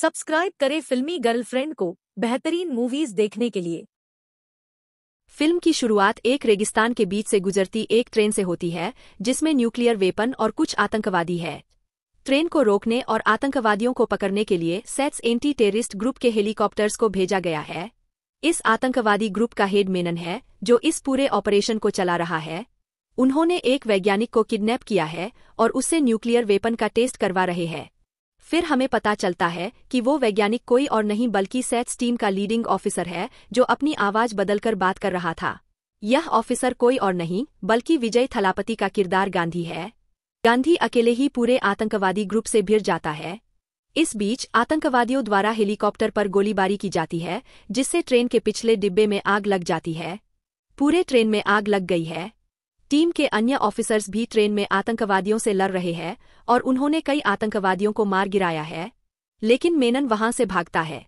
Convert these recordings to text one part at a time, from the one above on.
subscribe करें फिल्मी girlfriend को बेहतरीन मूवीज देखने के लिए फिल्म की शुरुआत एक रेगिस्तान के बीच से गुजरती एक ट्रेन से होती है जिसमें न्यूक्लियर वेपन और कुछ आतंकवादी है ट्रेन को रोकने और आतंकवादियों को पकड़ने के लिए सेट्स एंटी टेररिस्ट ग्रुप के हेलीकॉप्टर्स को भेजा गया है इस आतंकवादी ग्रुप का हेड मेनन है जो इस पूरे ऑपरेशन को चला रहा है उन्होंने एक वैज्ञानिक को किडनैप किया है और उससे न्यूक्लियर वेपन का टेस्ट करवा रहे हैं फिर हमें पता चलता है कि वो वैज्ञानिक कोई और नहीं बल्कि सेट्स टीम का लीडिंग ऑफिसर है जो अपनी आवाज बदलकर बात कर रहा था यह ऑफिसर कोई और नहीं बल्कि विजय थलापति का किरदार गांधी है गांधी अकेले ही पूरे आतंकवादी ग्रुप से भिड़ जाता है इस बीच आतंकवादियों द्वारा हेलीकॉप्टर पर गोलीबारी की जाती है जिससे ट्रेन के पिछले डिब्बे में आग लग जाती है पूरे ट्रेन में आग लग गई है टीम के अन्य ऑफिसर्स भी ट्रेन में आतंकवादियों से लड़ रहे हैं और उन्होंने कई आतंकवादियों को मार गिराया है लेकिन मेनन वहां से भागता है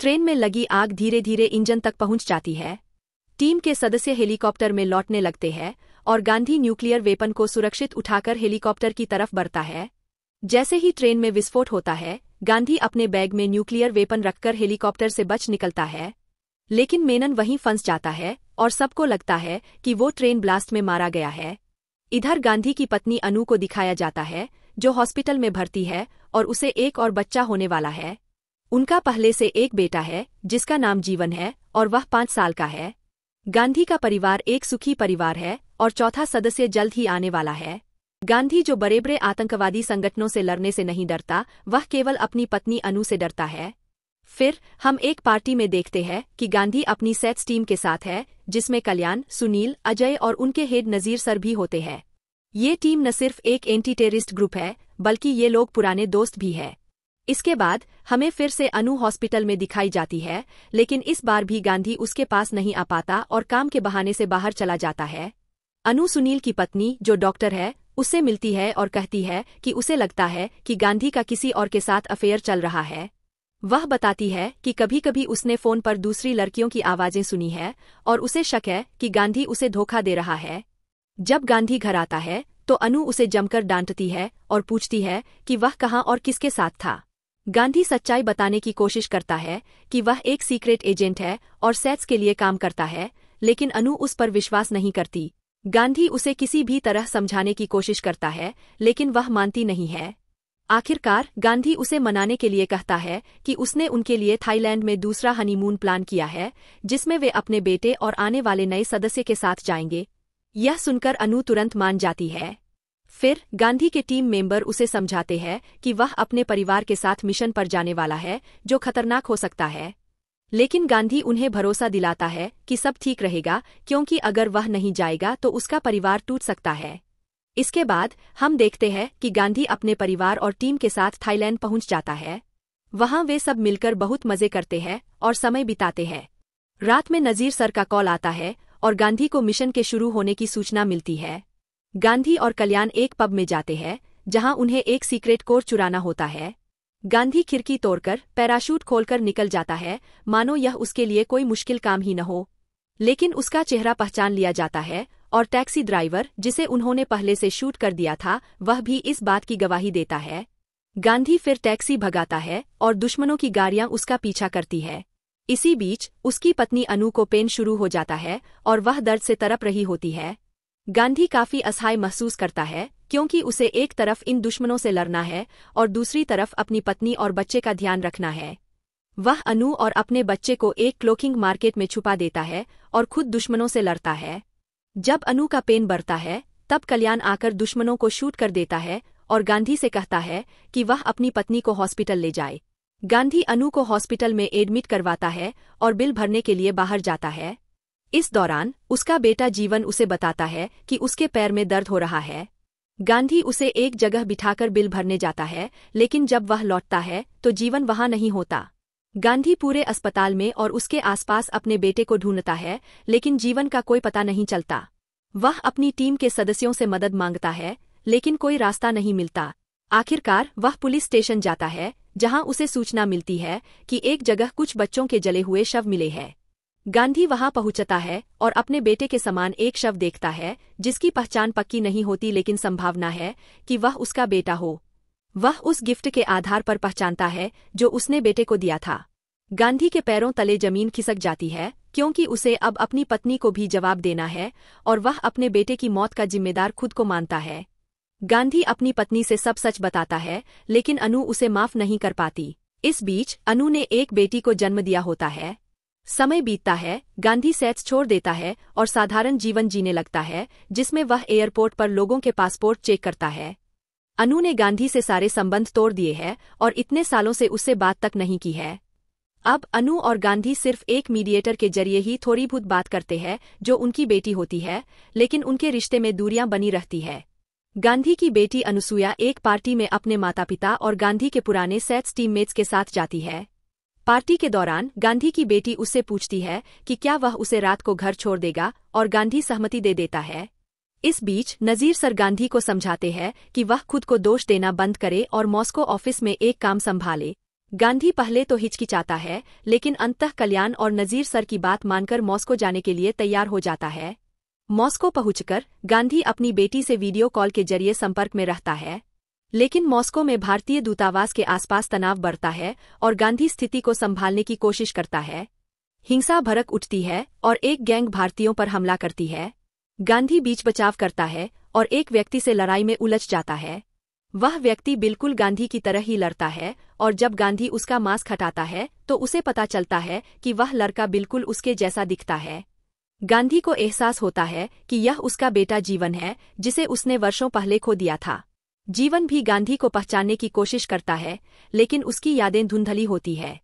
ट्रेन में लगी आग धीरे धीरे इंजन तक पहुंच जाती है टीम के सदस्य हेलीकॉप्टर में लौटने लगते हैं और गांधी न्यूक्लियर वेपन को सुरक्षित उठाकर हेलीकॉप्टर की तरफ बढ़ता है जैसे ही ट्रेन में विस्फोट होता है गांधी अपने बैग में न्यूक्लियर वेपन रखकर हेलीकॉप्टर से बच निकलता है लेकिन मेनन वहीं फंस जाता है और सबको लगता है कि वो ट्रेन ब्लास्ट में मारा गया है इधर गांधी की पत्नी अनु को दिखाया जाता है जो हॉस्पिटल में भर्ती है और उसे एक और बच्चा होने वाला है उनका पहले से एक बेटा है जिसका नाम जीवन है और वह पाँच साल का है गांधी का परिवार एक सुखी परिवार है और चौथा सदस्य जल्द ही आने वाला है गांधी जो बरेबरे आतंकवादी संगठनों से लड़ने से नहीं डरता वह केवल अपनी पत्नी अनु से डरता है फिर हम एक पार्टी में देखते हैं कि गांधी अपनी सेट्स टीम के साथ है जिसमें कल्याण सुनील अजय और उनके हेड नज़ीर सर भी होते हैं ये टीम न सिर्फ एक एंटी टेररिस्ट ग्रुप है बल्कि ये लोग पुराने दोस्त भी है इसके बाद हमें फिर से अनु हॉस्पिटल में दिखाई जाती है लेकिन इस बार भी गांधी उसके पास नहीं आ पाता और काम के बहाने से बाहर चला जाता है अनु सुनील की पत्नी जो डॉक्टर है उससे मिलती है और कहती है कि उसे लगता है कि गांधी का किसी और के साथ अफेयर चल रहा है वह बताती है कि कभी कभी उसने फोन पर दूसरी लड़कियों की आवाज़ें सुनी है और उसे शक है कि गांधी उसे धोखा दे रहा है जब गांधी घर आता है तो अनु उसे जमकर डांटती है और पूछती है कि वह कहाँ और किसके साथ था गांधी सच्चाई बताने की कोशिश करता है कि वह एक सीक्रेट एजेंट है और सेट्स के लिए काम करता है लेकिन अनु उस पर विश्वास नहीं करती गांधी उसे किसी भी तरह समझाने की कोशिश करता है लेकिन वह मानती नहीं है आखिरकार गांधी उसे मनाने के लिए कहता है कि उसने उनके लिए थाईलैंड में दूसरा हनीमून प्लान किया है जिसमें वे अपने बेटे और आने वाले नए सदस्य के साथ जाएंगे यह सुनकर अनु तुरंत मान जाती है फिर गांधी के टीम मेंबर उसे समझाते हैं कि वह अपने परिवार के साथ मिशन पर जाने वाला है जो खतरनाक हो सकता है लेकिन गांधी उन्हें भरोसा दिलाता है कि सब ठीक रहेगा क्योंकि अगर वह नहीं जाएगा तो उसका परिवार टूट सकता है इसके बाद हम देखते हैं कि गांधी अपने परिवार और टीम के साथ थाईलैंड पहुंच जाता है वहां वे सब मिलकर बहुत मजे करते हैं और समय बिताते हैं रात में नज़ीर सर का कॉल आता है और गांधी को मिशन के शुरू होने की सूचना मिलती है गांधी और कल्याण एक पब में जाते हैं जहां उन्हें एक सीक्रेट कोर चुराना होता है गांधी खिड़की तोड़कर पैराशूट खोलकर निकल जाता है मानो यह उसके लिए कोई मुश्किल काम ही न हो लेकिन उसका चेहरा पहचान लिया जाता है और टैक्सी ड्राइवर जिसे उन्होंने पहले से शूट कर दिया था वह भी इस बात की गवाही देता है गांधी फिर टैक्सी भगाता है और दुश्मनों की गाड़ियां उसका पीछा करती है इसी बीच उसकी पत्नी अनु को पेन शुरू हो जाता है और वह दर्द से तरप रही होती है गांधी काफी असहाय महसूस करता है क्योंकि उसे एक तरफ इन दुश्मनों से लड़ना है और दूसरी तरफ अपनी पत्नी और बच्चे का ध्यान रखना है वह अनु और अपने बच्चे को एक क्लोकिंग मार्केट में छुपा देता है और खुद दुश्मनों से लड़ता है जब अनु का पेन बढ़ता है तब कल्याण आकर दुश्मनों को शूट कर देता है और गांधी से कहता है कि वह अपनी पत्नी को हॉस्पिटल ले जाए गांधी अनु को हॉस्पिटल में एडमिट करवाता है और बिल भरने के लिए बाहर जाता है इस दौरान उसका बेटा जीवन उसे बताता है कि उसके पैर में दर्द हो रहा है गांधी उसे एक जगह बिठाकर बिल भरने जाता है लेकिन जब वह लौटता है तो जीवन वहां नहीं होता गांधी पूरे अस्पताल में और उसके आसपास अपने बेटे को ढूंढता है लेकिन जीवन का कोई पता नहीं चलता वह अपनी टीम के सदस्यों से मदद मांगता है लेकिन कोई रास्ता नहीं मिलता आखिरकार वह पुलिस स्टेशन जाता है जहां उसे सूचना मिलती है कि एक जगह कुछ बच्चों के जले हुए शव मिले हैं गांधी वहां पहुंचता है और अपने बेटे के समान एक शव देखता है जिसकी पहचान पक्की नहीं होती लेकिन संभावना है कि वह उसका बेटा हो वह उस गिफ्ट के आधार पर पहचानता है जो उसने बेटे को दिया था गांधी के पैरों तले जमीन खिसक जाती है क्योंकि उसे अब अपनी पत्नी को भी जवाब देना है और वह अपने बेटे की मौत का जिम्मेदार खुद को मानता है गांधी अपनी पत्नी से सब सच बताता है लेकिन अनु उसे माफ नहीं कर पाती इस बीच अनु ने एक बेटी को जन्म दिया होता है समय बीतता है गांधी सेट्स छोड़ देता है और साधारण जीवन जीने लगता है जिसमें वह एयरपोर्ट पर लोगों के पासपोर्ट चेक करता है अनु ने गांधी से सारे संबंध तोड़ दिए हैं और इतने सालों से उससे बात तक नहीं की है अब अनु और गांधी सिर्फ एक मीडिएटर के जरिए ही थोड़ी बहुत बात करते हैं जो उनकी बेटी होती है लेकिन उनके रिश्ते में दूरियां बनी रहती है गांधी की बेटी अनुसुया एक पार्टी में अपने माता पिता और गांधी के पुराने सेट्स टीममेट्स के साथ जाती है पार्टी के दौरान गांधी की बेटी उससे पूछती है कि क्या वह उसे रात को घर छोड़ देगा और गांधी सहमति दे देता है इस बीच नजीर सर गांधी को समझाते हैं कि वह खुद को दोष देना बंद करे और मॉस्को ऑफिस में एक काम संभाले गांधी पहले तो हिचकिचाता है लेकिन अंतह कल्याण और नजीर सर की बात मानकर मॉस्को जाने के लिए तैयार हो जाता है मॉस्को पहुंचकर गांधी अपनी बेटी से वीडियो कॉल के जरिए संपर्क में रहता है लेकिन मॉस्को में भारतीय दूतावास के आसपास तनाव बढ़ता है और गांधी स्थिति को संभालने की कोशिश करता है हिंसा भड़क उठती है और एक गैंग भारतीयों पर हमला करती है गांधी बीच बचाव करता है और एक व्यक्ति से लड़ाई में उलझ जाता है वह व्यक्ति बिल्कुल गांधी की तरह ही लड़ता है और जब गांधी उसका मास्क हटाता है तो उसे पता चलता है कि वह लड़का बिल्कुल उसके जैसा दिखता है गांधी को एहसास होता है कि यह उसका बेटा जीवन है जिसे उसने वर्षों पहले खो दिया था जीवन भी गांधी को पहचानने की कोशिश करता है लेकिन उसकी यादें धुंधली होती है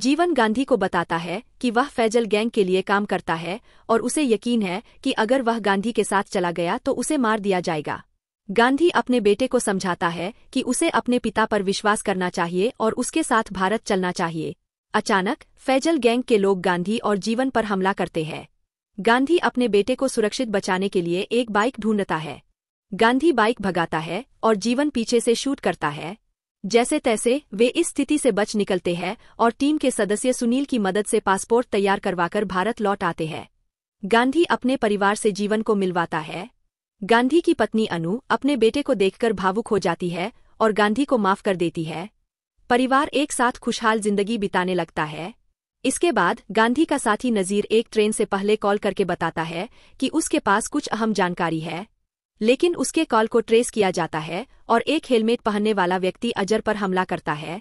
जीवन गांधी को बताता है कि वह फैजल गैंग के लिए काम करता है और उसे यकीन है कि अगर वह गांधी के साथ चला गया तो उसे मार दिया जाएगा गांधी अपने बेटे को समझाता है कि उसे अपने पिता पर विश्वास करना चाहिए और उसके साथ भारत चलना चाहिए अचानक फैजल गैंग के लोग गांधी और जीवन पर हमला करते हैं गांधी अपने बेटे को सुरक्षित बचाने के लिए एक बाइक ढूंढता है गांधी बाइक भगाता है और जीवन पीछे से शूट करता है जैसे तैसे वे इस स्थिति से बच निकलते हैं और टीम के सदस्य सुनील की मदद से पासपोर्ट तैयार करवाकर भारत लौट आते हैं गांधी अपने परिवार से जीवन को मिलवाता है गांधी की पत्नी अनु अपने बेटे को देखकर भावुक हो जाती है और गांधी को माफ कर देती है परिवार एक साथ खुशहाल जिंदगी बिताने लगता है इसके बाद गांधी का साथी नज़ीर एक ट्रेन से पहले कॉल करके बताता है कि उसके पास कुछ अहम जानकारी है लेकिन उसके कॉल को ट्रेस किया जाता है और एक हेलमेट पहनने वाला व्यक्ति अजर पर हमला करता है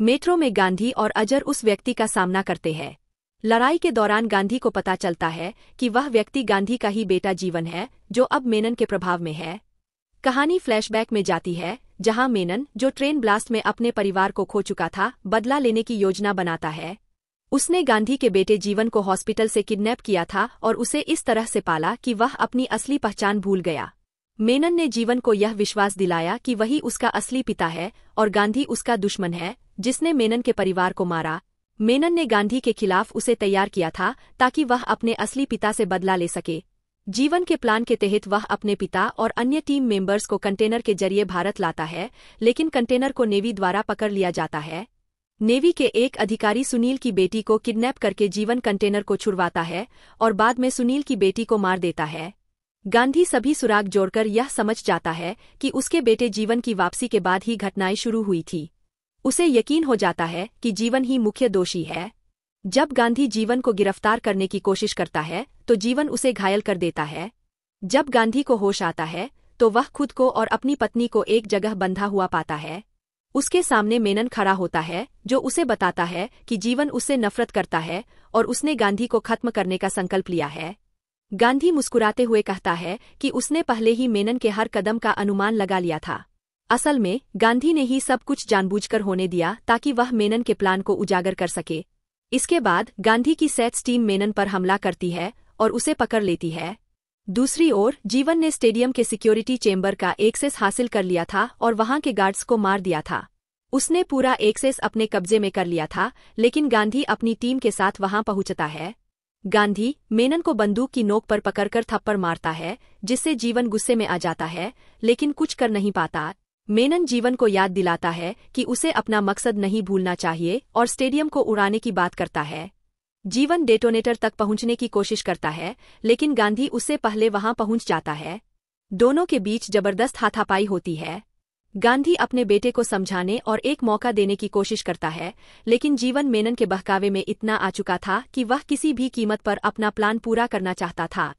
मेट्रो में गांधी और अजर उस व्यक्ति का सामना करते हैं लड़ाई के दौरान गांधी को पता चलता है कि वह व्यक्ति गांधी का ही बेटा जीवन है जो अब मेनन के प्रभाव में है कहानी फ्लैशबैक में जाती है जहां मेनन जो ट्रेन ब्लास्ट में अपने परिवार को खो चुका था बदला लेने की योजना बनाता है उसने गांधी के बेटे जीवन को हॉस्पिटल से किडनैप किया था और उसे इस तरह से पाला कि वह अपनी असली पहचान भूल गया मेनन ने जीवन को यह विश्वास दिलाया कि वही उसका असली पिता है और गांधी उसका दुश्मन है जिसने मेनन के परिवार को मारा मेनन ने गांधी के खिलाफ उसे तैयार किया था ताकि वह अपने असली पिता से बदला ले सके जीवन के प्लान के तहत वह अपने पिता और अन्य टीम मेंबर्स को कंटेनर के जरिए भारत लाता है लेकिन कंटेनर को नेवी द्वारा पकड़ लिया जाता है नेवी के एक अधिकारी सुनील की बेटी को किडनैप करके जीवन कंटेनर को छुड़वाता है और बाद में सुनील की बेटी को मार देता है गांधी सभी सुराग जोड़कर यह समझ जाता है कि उसके बेटे जीवन की वापसी के बाद ही घटनाएं शुरू हुई थी उसे यकीन हो जाता है कि जीवन ही मुख्य दोषी है जब गांधी जीवन को गिरफ्तार करने की कोशिश करता है तो जीवन उसे घायल कर देता है जब गांधी को होश आता है तो वह खुद को और अपनी पत्नी को एक जगह बंधा हुआ पाता है उसके सामने मेनन खड़ा होता है जो उसे बताता है कि जीवन उससे नफरत करता है और उसने गांधी को खत्म करने का संकल्प लिया है गांधी मुस्कुराते हुए कहता है कि उसने पहले ही मेनन के हर कदम का अनुमान लगा लिया था असल में गांधी ने ही सब कुछ जानबूझकर होने दिया ताकि वह मेनन के प्लान को उजागर कर सके इसके बाद गांधी की सेट्स टीम मेनन पर हमला करती है और उसे पकड़ लेती है दूसरी ओर जीवन ने स्टेडियम के सिक्योरिटी चेम्बर का एक्सेस हासिल कर लिया था और वहां के गार्ड्स को मार दिया था उसने पूरा एक्सेस अपने कब्जे में कर लिया था लेकिन गांधी अपनी टीम के साथ वहां पहुंचता है गांधी मेनन को बंदूक की नोक पर पकड़कर थप्पड़ मारता है जिससे जीवन गुस्से में आ जाता है लेकिन कुछ कर नहीं पाता मेनन जीवन को याद दिलाता है कि उसे अपना मकसद नहीं भूलना चाहिए और स्टेडियम को उड़ाने की बात करता है जीवन डेटोनेटर तक पहुंचने की कोशिश करता है लेकिन गांधी उससे पहले वहां पहुंच जाता है दोनों के बीच जबरदस्त हाथापाई होती है गांधी अपने बेटे को समझाने और एक मौका देने की कोशिश करता है लेकिन जीवन मेनन के बहकावे में इतना आ चुका था कि वह किसी भी कीमत पर अपना प्लान पूरा करना चाहता था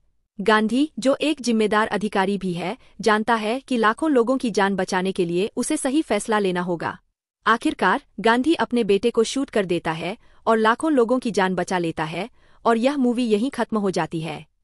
गांधी जो एक जिम्मेदार अधिकारी भी है जानता है कि लाखों लोगों की जान बचाने के लिए उसे सही फैसला लेना होगा आखिरकार गांधी अपने बेटे को शूट कर देता है और लाखों लोगों की जान बचा लेता है और यह मूवी यहीं खत्म हो जाती है